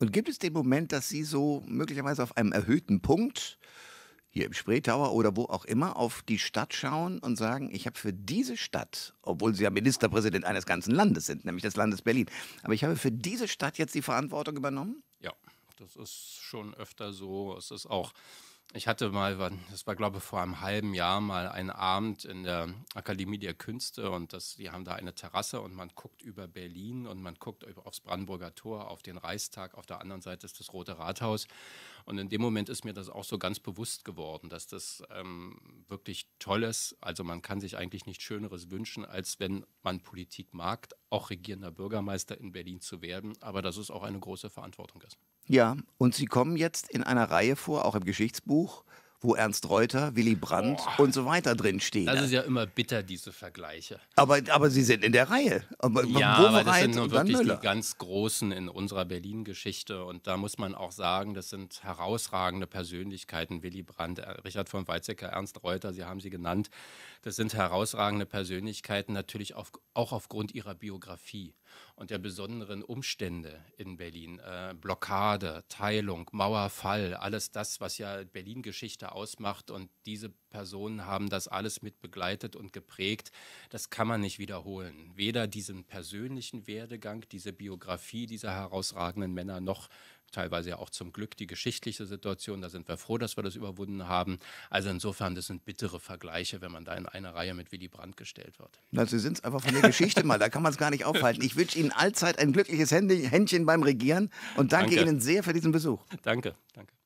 Und gibt es den Moment, dass Sie so möglicherweise auf einem erhöhten Punkt hier im Spreetauer oder wo auch immer auf die Stadt schauen und sagen, ich habe für diese Stadt, obwohl Sie ja Ministerpräsident eines ganzen Landes sind, nämlich des Landes Berlin, aber ich habe für diese Stadt jetzt die Verantwortung übernommen? Ja, das ist schon öfter so. Es ist auch ich hatte mal, das war glaube ich vor einem halben Jahr mal einen Abend in der Akademie der Künste und das, die haben da eine Terrasse und man guckt über Berlin und man guckt aufs Brandenburger Tor, auf den Reichstag, auf der anderen Seite ist das Rote Rathaus und in dem Moment ist mir das auch so ganz bewusst geworden, dass das ähm, wirklich toll ist. Also man kann sich eigentlich nichts Schöneres wünschen, als wenn man Politik mag, auch regierender Bürgermeister in Berlin zu werden, aber dass es auch eine große Verantwortung ist. Ja, und Sie kommen jetzt in einer Reihe vor, auch im Geschichtsbuch, wo Ernst Reuter, Willy Brandt oh. und so weiter drinstehen. Das ist ja immer bitter, diese Vergleiche. Aber, aber sie sind in der Reihe. Aber, ja, aber das sind nur wirklich die ganz Großen in unserer Berlin-Geschichte. Und da muss man auch sagen, das sind herausragende Persönlichkeiten. Willy Brandt, äh, Richard von Weizsäcker, Ernst Reuter, Sie haben sie genannt. Das sind herausragende Persönlichkeiten, natürlich auf, auch aufgrund ihrer Biografie und der besonderen Umstände in Berlin. Äh, Blockade, Teilung, Mauerfall, alles das, was ja Berlin-Geschichte ausmacht. Und diese Personen haben das alles mit begleitet und geprägt. Das kann man nicht wiederholen. Weder diesen persönlichen Werdegang, diese Biografie dieser herausragenden Männer, noch teilweise ja auch zum Glück die geschichtliche Situation. Da sind wir froh, dass wir das überwunden haben. Also insofern, das sind bittere Vergleiche, wenn man da in eine Reihe mit Willy Brandt gestellt wird. Na, Sie sind es einfach von der Geschichte mal, da kann man es gar nicht aufhalten. Ich wünsche Ihnen allzeit ein glückliches Händchen beim Regieren und danke, danke. Ihnen sehr für diesen Besuch. Danke, danke.